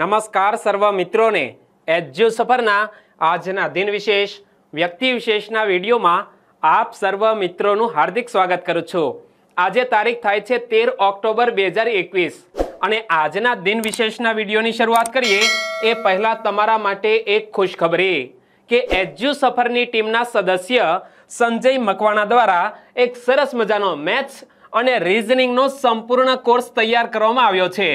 નમસ્કાર સર્વ મિત્રોને એજ્યુ સફરના આજના દિન વિશેષ વ્યક્તિ વિશેષના વિડીયોમાં આપ સર્વ મિત્રોનું હાર્દિક સ્વાગત કરું છું આજે તારીખ થાય છે તેર ઓક્ટોબર બે હજાર એકવીસ અને આજના દિન વિશેષના વિડીયોની શરૂઆત કરીએ એ પહેલાં તમારા માટે એક ખુશખબરી કે એજ્યુ સફરની ટીમના સદસ્ય સંજય મકવાણા દ્વારા એક સરસ મજાનો મેથ્સ અને રિઝનિંગનો સંપૂર્ણ કોર્સ તૈયાર કરવામાં આવ્યો છે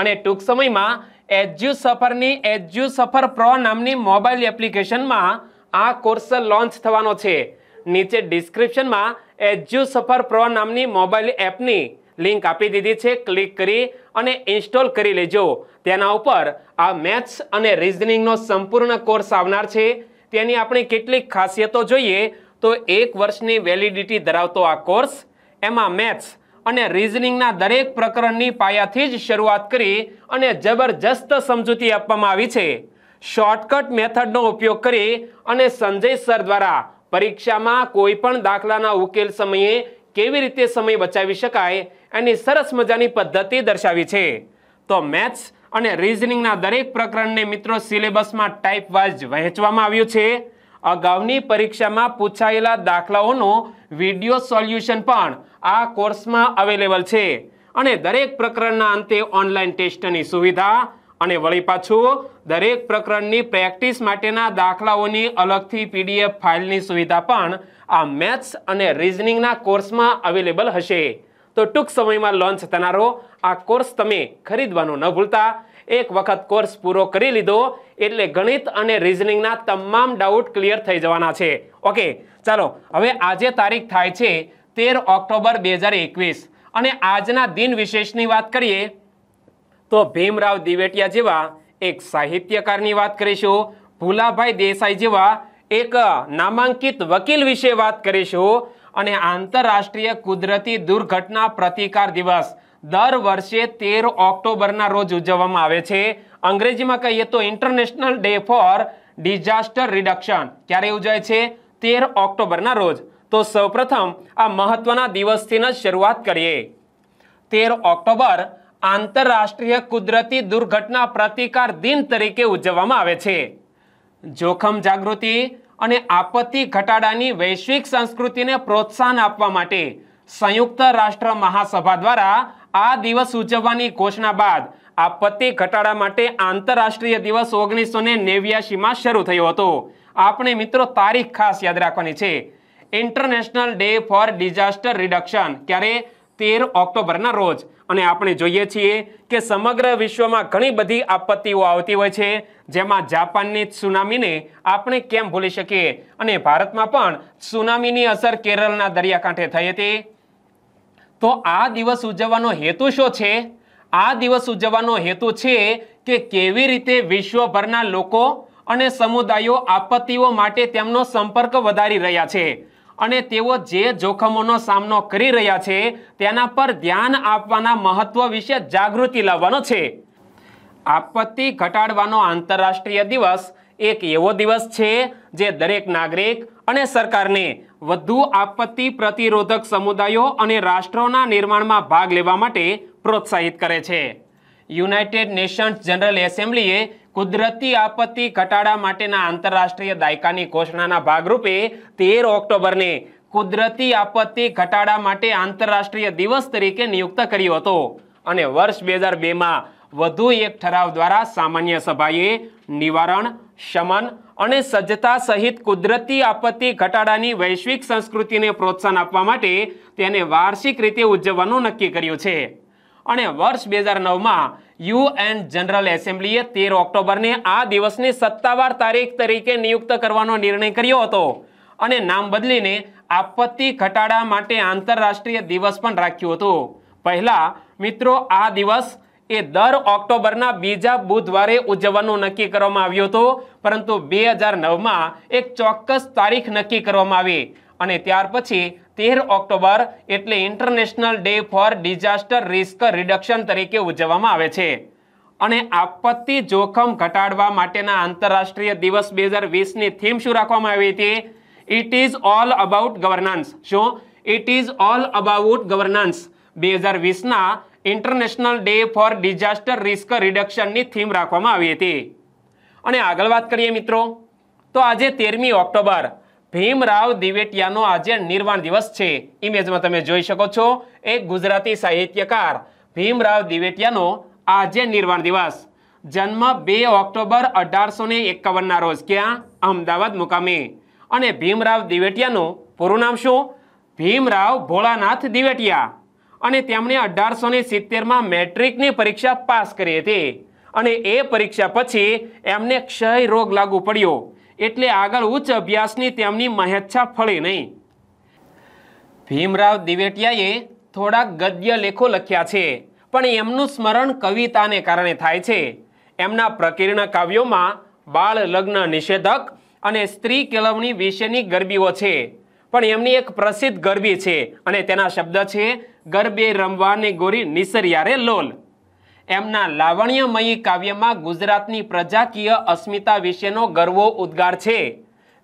અને ટૂંક સમયમાં એજ્યુ સફરની એજ્યુ સફર પ્રો નામની મોબાઈલ એપ્લિકેશનમાં આ કોર્સ લોન્ચ થવાનો છે નીચે ડિસ્ક્રિપ્શનમાં એજ્યુ સફર પ્રો નામની મોબાઈલ એપની લિંક આપી દીધી છે ક્લિક કરી અને ઇન્સ્ટોલ કરી લેજો તેના ઉપર આ મેથ્સ અને રિઝનિંગનો સંપૂર્ણ કોર્સ આવનાર છે તેની આપણે કેટલીક ખાસિયતો જોઈએ તો એક વર્ષની વેલિડિટી ધરાવતો આ કોર્સ એમાં મેથ્સ અને રિઝનિંગના દરેક પ્રકરણની પાયાથી જ શરૂઆત કરી અને જબરજસ્ત સમજૂતી આપવામાં આવી છે શોર્ટકટ મેથડનો ઉપયોગ કરી અને સંજય સર દ્વારા પરીક્ષામાં કોઈ પણ દાખલાના ઉકેલ સમયે કેવી રીતે સમય બચાવી શકાય એની સરસ મજાની પદ્ધતિ દર્શાવી છે તો મેથ્સ અને રિઝનિંગના દરેક પ્રકરણને મિત્રો સિલેબસમાં ટાઈપ વાઇઝ વહેંચવામાં આવ્યું છે અગાઉની પરીક્ષામાં પૂછાયેલા દાખલાઓનું વિડીયો સોલ્યુશન પણ આ કોર્સમાં અવેલેબલ છે અને દરેક પ્રકરણના અંતે ઓનલાઈન ટેસ્ટની સુવિધા અને વળી પાછું દરેક પ્રકરણની પ્રેક્ટિસ માટેના દાખલાઓની અલગથી પીડીએફ ફાઇલની સુવિધા પણ આ મેથ્સ અને રિઝનિંગના કોર્સમાં અવેલેબલ હશે તો ટૂંક સમયમાં લોન્ચ થનારો આ કોર્સ તમે ખરીદવાનું ન ભૂલતા એક વખત કોર્સ પૂરો કરી લીધો એટલે ગણિત અને રિઝનિંગના તમામ ડાઉટ ક્લિયર થઈ જવાના છે ઓકે ચાલો હવે આજે તારીખ થાય છે તેર ઓક્ટોબર બે હજાર એકવીસ અને આજના દિન વિશેષની વાત કરીએ તો ભીમરાવ દિવેટિયા જેવા એક સાહિત્યકારની વાત કરીશું ભૂલાભાઈ દેસાઈ જેવા એક નામાંકિત વકીલ વિશે વાત કરીશું અને આંતરરાષ્ટ્રીય કુદરતી દુર્ઘટના પ્રતિકાર દિવસ દર વર્ષે તેર ઓક્ટોબરના રોજ ઉજવવામાં આવે છે અંગ્રેજીમાં કહીએ તો international day for disaster reduction ક્યારે ઉજવાય છે તેર ઓક્ટોબરના રોજ તો સૌપ્રથમ આ મહત્વના દિવસથી જ શરૂઆત કરીએ તેર ઓક્ટોબર આંતરરાષ્ટ્રીય કુદરતી દુર્ઘટના પ્રતિકાર દિન તરીકે ઉજવવામાં આવે છે જોખમ જાગૃતિ અને આપત્તિ ઘટાડાની વૈશ્વિક સંસ્કૃતિને પ્રોત્સાહન આપવા માટે સંયુક્ત રાષ્ટ્ર મહાસભા દ્વારા આ દિવસ ઉજવવાની ઘોષણા બાદ આપત્તિ ઘટાડા માટે આંતરરાષ્ટ્રીય દિવસ ઓગણીસો ને નેવ્યાસીમાં શરૂ થયો હતો આપણે મિત્રો તારીખ ખાસ યાદ રાખવાની છે international day for disaster reduction ક્યારે તેર ઓક્ટોબરના રોજ અને આપણે જોઈએ છીએ કે સમગ્ર વિશ્વમાં ઘણી બધી આપત્તિઓ આવતી હોય છે જેમાં જાપાનની સુનામીને આપણે કેમ ભૂલી શકીએ અને ભારતમાં પણ સુનામીની અસર કેરળના દરિયાકાંઠે થઈ હતી તો આ દિવસ ઉજવવાનો હેતુ શું છે આ દિવસ ઉજવવાનો હેતુ છે કે કેવી રીતે વિશ્વભરના લોકો અને સમુદાયો આપત્તિઓ માટે તેમનો સંપર્ક વધારી રહ્યા છે અને તેઓ જે જોખમોનો સામનો કરી રહ્યા છે તેના પર ધ્યાન આપવાના મહત્વ વિશે જાગૃતિ લાવવાનો છે આપત્તિ ઘટાડવાનો આંતરરાષ્ટ્રીય દિવસ એક એવો દિવસ છે જે દરેક નાગરિક અને સરકારને વધુ આપત્તિ પ્રતિરોધક સમુદાયો અને રાષ્ટ્રોના નિર્માણમાં ભાગ લેવા માટે પ્રોત્સાહિત કરે છે યુનાઇટેડ નેશન્સ જનરલ એસેમ્બલીએ કુદરતી આપત્તિ ઘટાડા માટેના આંતરરાષ્ટ્રીય દાયકાની ઘોષણાના ભાગરૂપે તેર ઓક્ટોબરને કુદરતી આપત્તિ ઘટાડા માટે આંતરરાષ્ટ્રીય દિવસ તરીકે નિયુક્ત કર્યો હતો અને વર્ષ બે હજાર બેમાં વધુ એક ઠરાવ દ્વારા સામાન્ય સભાએ નિવારણ શમન અને સજ્જતા સહિત કુદરતી આપત્તિ ઘટાડાની વૈશ્વિક સંસ્કૃતિને પ્રોત્સાહન આપવા માટે તેને વાર્ષિક રીતે ઉજવવાનું નક્કી કર્યું છે અને વર્ષ બે હજાર નવમાં યુએન જનરલ એસેમ્બલીએ તેર ઓક્ટોબરને આ દિવસને સત્તાવાર તારીખ તરીકે નિયુક્ત કરવાનો નિર્ણય કર્યો હતો અને નામ બદલીને આપત્તિ ઘટાડા માટે આંતરરાષ્ટ્રીય દિવસ પણ રાખ્યું હતું પહેલાં મિત્રો આ દિવસ એ દર ઓક્ટોબરના બીજા બુધવારે ઉજવવાનું નક્કી કરવામાં આવ્યું હતું પરંતુ બે હજાર નવમાં એક ચોક્કસ તારીખ નક્કી કરવામાં આવી અને ત્યાર પછી તેર ઓક્ટોબર એટલે international day for disaster risk reduction તરીકે ઉજવવામાં આવે છે અને આપત્તિ જોખમ ઘટાડવા માટેના આંતરરાષ્ટ્રીય દિવસ બે હજાર વીસની થીમ શું રાખવામાં આવી હતી it is all about governance શું it is all about governance બે હજાર વીસના international day for disaster risk રિડક્શનની થીમ રાખવામાં આવી હતી અને આગળ વાત કરીએ મિત્રો તો આજે તેરમી ઓક્ટોબર ભીમરાવ દિવેટિયાનો આજે નિર્વાણ દિવસ છે ઇમેજમાં તમે જોઈ શકો છો એક ગુજરાતી સાહિત્યકાર ભીમરાવ દિવેટિયાનો આજે નિર્વાણ દિવસ જન્મ બે ઓક્ટોબર અઢારસો ને એકાવનના રોજ ક્યાં અમદાવાદ મુકામે અને ભીમરાવ દિવેટિયાનું પૂરું નામ શું ભીમરાવ ભોળાનાથ દિવેટિયા અને તેમણે અઢારસો ને સિત્તેરમાં મેટ્રિકની પરીક્ષા પાસ કરી હતી અને એ પરીક્ષા પછી એમને ક્ષય રોગ લાગુ પડ્યો એટલે આગળ ઉચ્ચ અભ્યાસની તેમની મહેચ્છા ફળે નહીં ભીમરાવ દિવેટિયાએ થોડાક ગદ્ય લેખો લખ્યા છે પણ એમનું સ્મરણ કવિતાને કારણે થાય છે એમના પ્રકીર્ણ કાવ્યોમાં બાળ લગ્ન નિષેધક અને સ્ત્રી કેળવણી વિશેની ગરબીઓ છે પણ એમની એક પ્રસિદ્ધ ગરબી છે અને તેના શબ્દ છે ગરબે રમવાને ગોરી નિસરિયારે લોલ એમના લાવણ્યમયી કાવ્યમાં ગુજરાતની પ્રજાકીય અસ્મિતા વિશેનો ગર્વો ઉદ્ગાર છે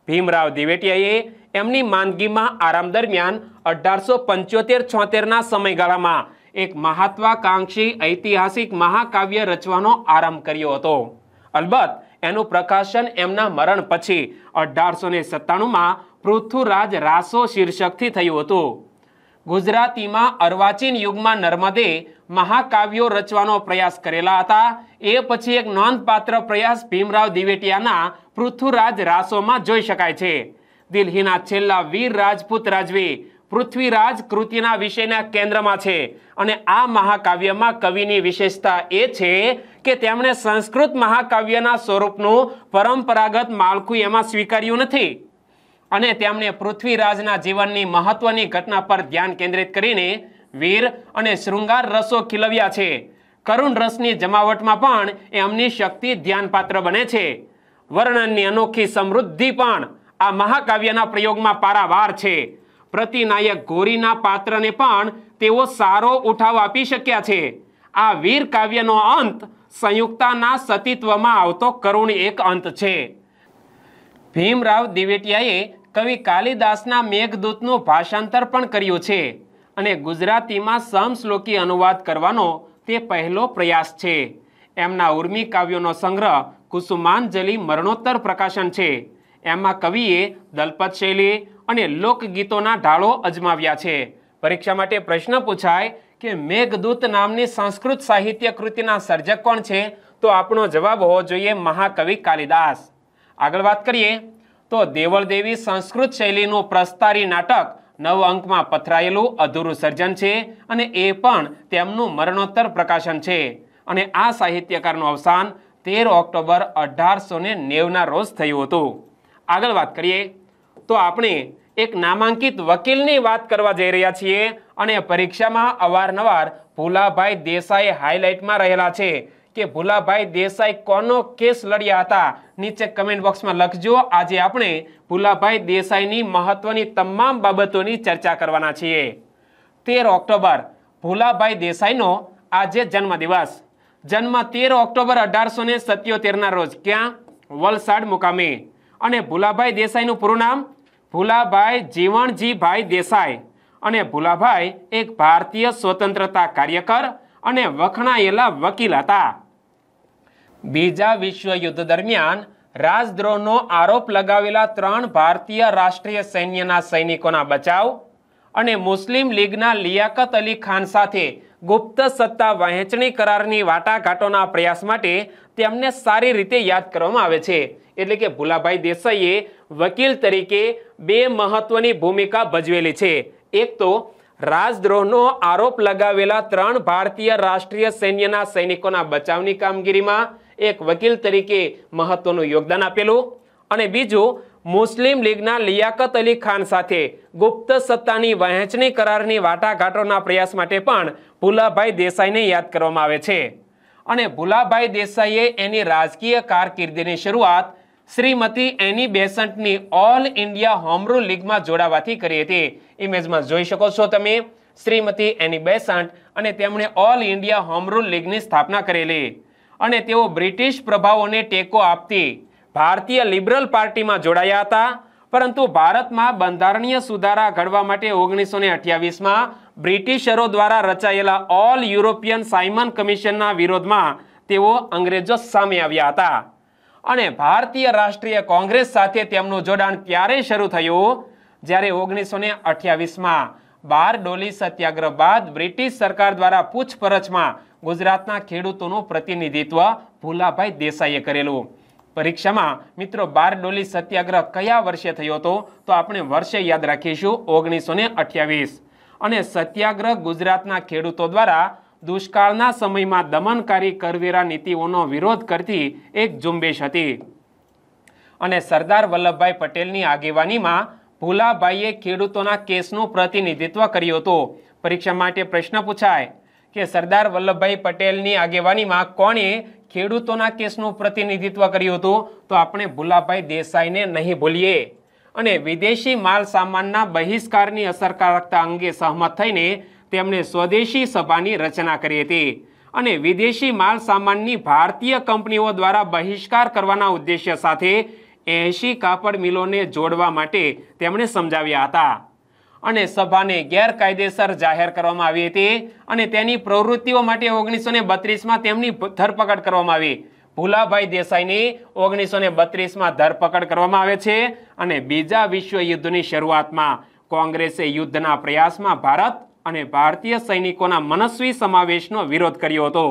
ભીમરાવ દિવેટિયાએ એમની માંદગીમાં આરામ દરમિયાન અઢારસો પંચોતેર છોતેરના સમયગાળામાં એક મહત્વાકાંક્ષી ઐતિહાસિક મહાકાવ્ય રચવાનો આરંભ કર્યો હતો અલબત્ત એનું પ્રકાશન એમના મરણ પછી અઢારસો ને સત્તાણુંમાં પૃથ્વરાજ રાસો શીર્ષકથી થયું હતું ગુજરાતીમાં અર્વાચીન યુગમાં નર્મદે મહાકાવ્યો રચવાનો પ્રયાસ કરેલા હતા એ પછી એક નોંધપાત્ર પ્રયાસ ભીમરાવ દિવેટિયાના પૃથ્વીરાજ રાસોમાં જોઈ શકાય છે દિલ્હીના છેલ્લા વીર રાજપૂત રાજવી પૃથ્વીરાજ કૃતિના વિષયના કેન્દ્રમાં છે અને આ મહાકાવ્યમાં કવિની વિશેષતા એ છે કે તેમણે સંસ્કૃત મહાકાવ્યના સ્વરૂપનું પરંપરાગત માળખું એમાં સ્વીકાર્યું નથી અને તેમણે પૃથ્વીરાજના જીવનની મહત્વની ઘટના પર ધ્યાન કેન્દ્રિત કરીને વીર અને શૃંગાર રસો ખીલવ્યા છે કરુણ રસની જમાવટમાં પણ એમની શક્તિ ધ્યાનપાત્ર બને છે વર્ણનની અનોખી સમૃદ્ધિ પણ આ મહાકાવ્યના પ્રયોગમાં પારાવાર છે પ્રતિનાયક ગોરીના પાત્રને પણ તેઓ સારો ઉઠાવ આપી શક્યા છે આ વીર કાવ્યનો અંત સંયુક્તાના સતીત્વમાં આવતો કરુણ એક અંત છે ભીમરાવ દિવેટિયાએ કવિ કાલિદાસના મેઘદૂતનું ભાષાંતર પણ કર્યું છે અને ગુજરાતીમાં સમશ્લોકી અનુવાદ કરવાનો તે પહેલો પ્રયાસ છે એમના ઉર્મી કાવ્યોનો સંગ્રહ કુસુમાંજલિ મરણોત્તર પ્રકાશન છે એમાં કવિએ દલપત શૈલી અને લોકગીતોના ઢાળો અજમાવ્યા છે પરીક્ષા માટે પ્રશ્ન પૂછાય કે મેઘદૂત નામની સંસ્કૃત સાહિત્ય કૃતિના સર્જક કોણ છે તો આપણો જવાબ હોવો જોઈએ મહાકવિ કાલિદાસ આગળ વાત કરીએ તો દેવળદેવી સંસ્કૃત શૈલીનું પ્રસ્તારી નાટક નવ અંકમાં પથરાયેલું અધૂરું સર્જન છે અને એ પણ તેમનું મરણોત્તર પ્રકાશન છે અને આ સાહિત્યકારનું અવસાન તેર ઓક્ટોબર અઢારસો ને નેવના રોજ થયું હતું આગળ વાત કરીએ તો આપણે એક નામાંકિત વકીલની વાત કરવા જઈ રહ્યા છીએ અને પરીક્ષામાં અવારનવાર ભૂલાભાઈ દેસાઈ હાઇલાઇટમાં રહેલા છે કે ભુલાભાઈ દેસાઈ કોનો કેસ લડ્યા હતા નીચે કમેન્ટ બોક્સમાં લખજો આજે આપણે ભુલાભાઈ દેસાઈની મહત્વની તમામ બાબતોની ચર્ચા કરવાના છીએ તેર ઓક્ટોબર ભુલાભાઈ દેસાઈનો આજે જન્મદિવસ જન્મ તેર ઓક્ટોબર અઢારસો ને સત્યોતેરના રોજ ક્યાં વલસાડ મુકામે અને ભુલાભાઈ દેસાઈનું પૂરું નામ ભુલાભાઈ જીવણજીભાઈ દેસાઈ અને ભુલાભાઈ એક ભારતીય સ્વતંત્રતા કાર્યકર અને વખણાયેલા વકીલ હતા બીજા વિશ્વયુદ્ધ દરમિયાન રાજદ્રોહનો આરોપ લગાવેલા ત્રણ ભારતીય રાષ્ટ્રીય સૈન્યના સૈનિકોના બચાવ અને મુસ્લિમ લીગના લિયાકત અલી ખાન સાથે ગુપ્ત સત્તા વહેંચણી કરારની વાટાઘાટોના પ્રયાસ માટે તેમને સારી રીતે યાદ કરવામાં આવે છે એટલે કે ભુલાભાઈ દેસાઈએ વકીલ તરીકે બે મહત્વની ભૂમિકા ભજવેલી છે એક તો રાજદ્રોહનો આરોપ લગાવેલા ત્રણ ભારતીય રાષ્ટ્રીય સૈન્યના સૈનિકોના બચાવની કામગીરીમાં એક વકીલ તરીકે મહત્વનું યોગદાન આપેલું અને બીજું મુસ્લિમ લીગના લિયાકત અલી ખાન સાથે ગુપ્ત સત્તાની વહેંચણી કરારની વાટાઘાટોના પ્રયાસ માટે પણ ભુલાભાઈ દેસાઈને યાદ કરવામાં આવે છે અને ભુલાભાઈ દેસાઈએ એની રાજકીય કારકિર્દીની શરૂઆત શ્રીમતી એની બેસન્ટની ઓલ ઇન્ડિયા હોમરૂલ લીગમાં જોડાવાથી કરી હતી ઇમેજમાં જોઈ શકો છો તમે શ્રીમતી એની બેસન્ટ અને તેમણે ઓલ ઇન્ડિયા હોમરૂલ લીગની સ્થાપના કરેલી અને તેઓ બ્રિટિશ પ્રભાવોને ટેકો આપતી ભારતીય લિબરલ પાર્ટીમાં જોડાયા હતા પરંતુ ભારતમાં બંધારણીય સુધારા ઘડવા માટે ઓગણીસો ને અઠ્યાવીસમાં બ્રિટિશરો દ્વારા રચાયેલા ઓલ યુરોપિયન સાયમન કમિશનના વિરોધમાં તેઓ અંગ્રેજો સામે આવ્યા હતા અને ભારતીય રાષ્ટ્રીય કોંગ્રેસ સાથે તેમનું જોડાણ ક્યારે શરૂ થયું જ્યારે ઓગણીસો ને અઠ્યાવીસમાં ડોલી સત્યાગ્રહ બાદ બ્રિટિશ સરકાર દ્વારા પૂછપરછમાં ગુજરાતના ખેડૂતોનું પ્રતિનિધિત્વ ભૂલાભાઈ દેસાઈએ કરેલું પરીક્ષામાં મિત્રો બારડોલી સત્યાગ્રહ કયા વર્ષે થયો હતો તો આપણે વર્ષે યાદ રાખીશું ઓગણીસો અને સત્યાગ્રહ ગુજરાતના ખેડૂતો દ્વારા દુષ્કાળના સમયમાં દમનકારી કરવેરા નીતિઓનો વિરોધ કરતી એક ઝુંબેશ હતી અને સરદાર વલ્લભભાઈ પટેલની આગેવાનીમાં ભૂલાભાઈએ ખેડૂતોના કેસનું પ્રતિનિધિત્વ કર્યું હતું પરીક્ષા માટે પ્રશ્ન પૂછાય કે સરદાર વલ્લભભાઈ પટેલની આગેવાનીમાં કોણે ખેડૂતોના કેસનું પ્રતિનિધિત્વ કર્યું હતું તો આપણે ભુલાભાઈ દેસાઈને નહીં ભૂલીએ અને વિદેશી માલ સામાનના બહિષ્કારની અસરકારકતા અંગે સહમત થઈને તેમણે સ્વદેશી સભાની રચના કરી હતી અને વિદેશી માલ સામાનની ભારતીય કંપનીઓ દ્વારા બહિષ્કાર કરવાના ઉદ્દેશ્ય સાથે એંશી કાપડ મિલોને જોડવા માટે તેમણે સમજાવ્યા હતા અને સભાને ગેરકાયદેસર જાહેર કરવામાં આવી હતી અને તેની પ્રવૃત્તિઓ માટે ઓગણીસો ને બત્રીસમાં તેમની ધરપકડ કરવામાં આવી ભુલાભાઈ દેસાઈની ઓગણીસો ને બત્રીસમાં ધરપકડ કરવામાં આવે છે અને બીજા વિશ્વયુદ્ધની શરૂઆતમાં કોંગ્રેસે યુદ્ધના પ્રયાસમાં ભારત અને ભારતીય સૈનિકોના મનસ્વી સમાવેશનો વિરોધ કર્યો હતો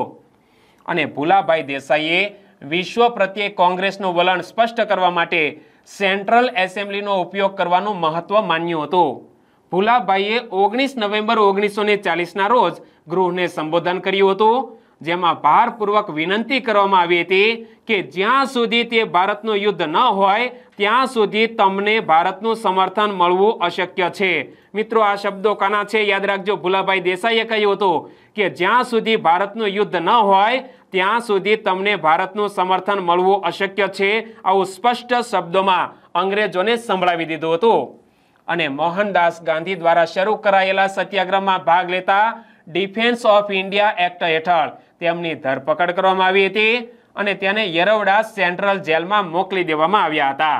અને ભુલાભાઈ દેસાઈએ વિશ્વ પ્રત્યે કોંગ્રેસનું વલણ સ્પષ્ટ કરવા માટે સેન્ટ્રલ એસેમ્બલીનો ઉપયોગ કરવાનું મહત્વ માન્યું હતું ભુલાભાઈએ ઓગણીસ નવેમ્બર ઓગણીસો ને ચાલીસના રોજ ગૃહને સંબોધન કર્યું હતું જેમાં ભારપૂર્વક વિનંતી કરવામાં આવી હતી કે જ્યાં સુધી તે ભારતનું યુદ્ધ ન હોય ત્યાં સુધી તમને ભારતનું સમર્થન મળવું અશક્ય છે મિત્રો આ શબ્દો કાના છે યાદ રાખજો ભુલાભાઈ દેસાઈએ કહ્યું હતું કે જ્યાં સુધી ભારતનું યુદ્ધ ન હોય ત્યાં સુધી તમને ભારતનું સમર્થન મળવું અશક્ય છે આવું સ્પષ્ટ શબ્દોમાં અંગ્રેજોને સંભળાવી દીધું હતું અને મોહનદાસ ગાંધી દ્વારા શરૂ કરાયેલા સત્યાગ્રહમાં ભાગ લેતા ડિફેન્સ ઓફ ઇન્ડિયા એક્ટ હેઠળ તેમની ધરપકડ કરવામાં આવી હતી અને તેને યરવડા સેન્ટ્રલ જેલમાં મોકલી દેવામાં આવ્યા હતા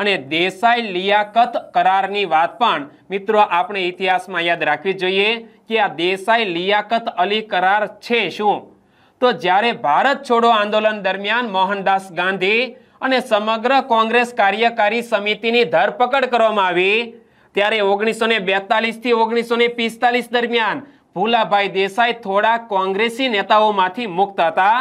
અને દેસાઈ લિયાકત કરારની વાત પણ મિત્રો આપણે ઇતિહાસમાં યાદ રાખવી જોઈએ કે આ દેસાઈ લિયાકત અલી કરાર છે શું તો જ્યારે ભારત છોડો આંદોલન દરમિયાન મોહનદાસ ગાંધી અને સમગ્ર કોંગ્રેસ કાર્યકારી સમિતિની ધરપકડ કરવામાં આવી ત્યારે ઓગણીસો ને બેતાલીસથી ઓગણીસો ને દરમિયાન ભૂલાભાઈ દેસાઈ થોડા કોંગ્રેસી નેતાઓમાંથી મુક્ત હતા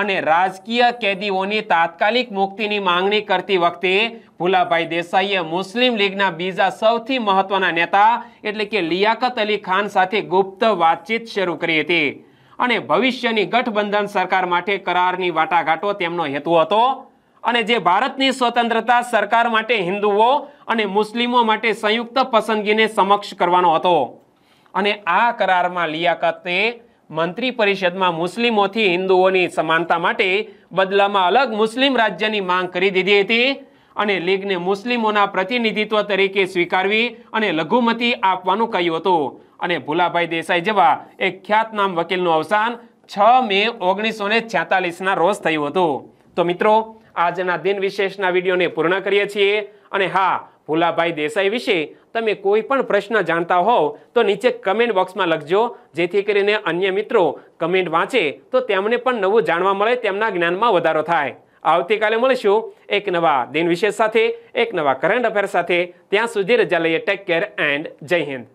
અને રાજકીય કેદીઓની તાત્કાલિક મુક્તિની માંગણી કરતી વખતે ભૂલાભાઈ દેસાઈએ મુસ્લિમ લીગના બીજા સૌથી મહત્વના નેતા એટલે કે લિયાકત અલી ખાન સાથે ગુપ્ત વાતચીત શરૂ કરી હતી અને ભવિષ્યની ગઠબંધન સરકાર માટે કરારની વાટાઘાટો તેમનો હેતુ હતો અને જે ભારતની સ્વતંત્રતા સરકાર માટે હિન્દુઓ અને મુસ્લિમો માટે સંયુક્ત પસંદગીને સમક્ષ કરવાનો હતો અને આ કરારમાં લિયાકતે મંત્રી પરિષદમાં મુસ્લિમોથી હિન્દુઓની સમાનતા માટે બદલામાં અલગ મુસ્લિમ રાજ્યની માંગ કરી દીધી હતી અને લીગને મુસ્લિમોના પ્રતિનિધિત્વ તરીકે સ્વીકારવી અને લઘુમતી આપવાનું કહ્યું હતું અને ભુલાભાઈ દેસાઈ જેવા એક ખ્યાતનામ વકીલનું અવસાન છ મે ઓગણીસો ને છેતાલીસના રોજ થયું હતું તો મિત્રો આજના દિન વિશેષના વિડીયોને પૂર્ણ કરીએ છીએ અને હા ભુલાભાઈ દેસાઈ વિશે તમે કોઈ પણ પ્રશ્ન જાણતા હોવ તો નીચે કમેન્ટ બોક્સમાં લખજો જેથી કરીને અન્ય મિત્રો કમેન્ટ વાંચે તો તેમને પણ નવું જાણવા મળે તેમના જ્ઞાનમાં વધારો થાય આવતીકાલે મળીશું એક નવા દિન વિશેષ સાથે એક નવા કરંટ અફેર સાથે ત્યાં સુધી રજા લઈએ ટેક કેર એન્ડ જય હિન્દ